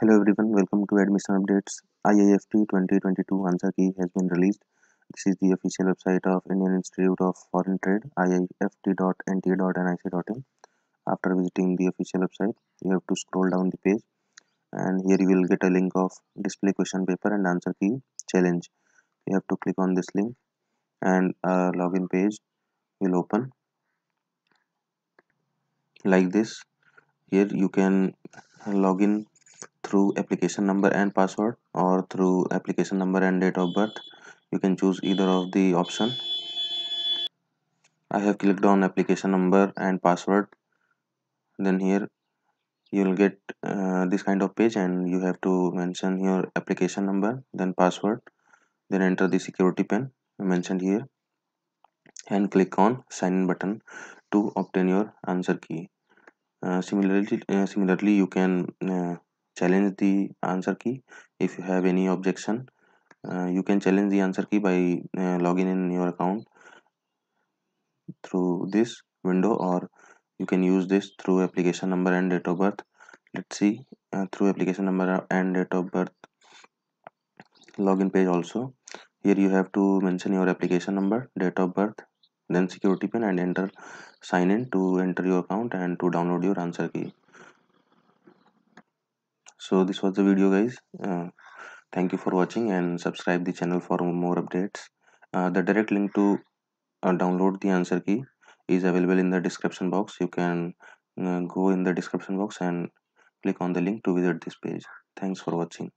Hello everyone, welcome to Admission Updates. IIFT 2022 answer key has been released. This is the official website of Indian Institute of Foreign Trade, iift.nt.nic.in. After visiting the official website, you have to scroll down the page and here you will get a link of display question paper and answer key challenge. You have to click on this link and a login page will open like this. Here you can login through application number and password or through application number and date of birth you can choose either of the option I have clicked on application number and password then here you will get uh, this kind of page and you have to mention your application number then password then enter the security pin mentioned here and click on sign in button to obtain your answer key uh, similarly uh, similarly you can uh, challenge the answer key if you have any objection uh, you can challenge the answer key by uh, logging in your account through this window or you can use this through application number and date of birth let's see uh, through application number and date of birth login page also here you have to mention your application number date of birth then security pin and enter sign in to enter your account and to download your answer key so this was the video guys uh, thank you for watching and subscribe the channel for more updates uh, the direct link to uh, download the answer key is available in the description box you can uh, go in the description box and click on the link to visit this page thanks for watching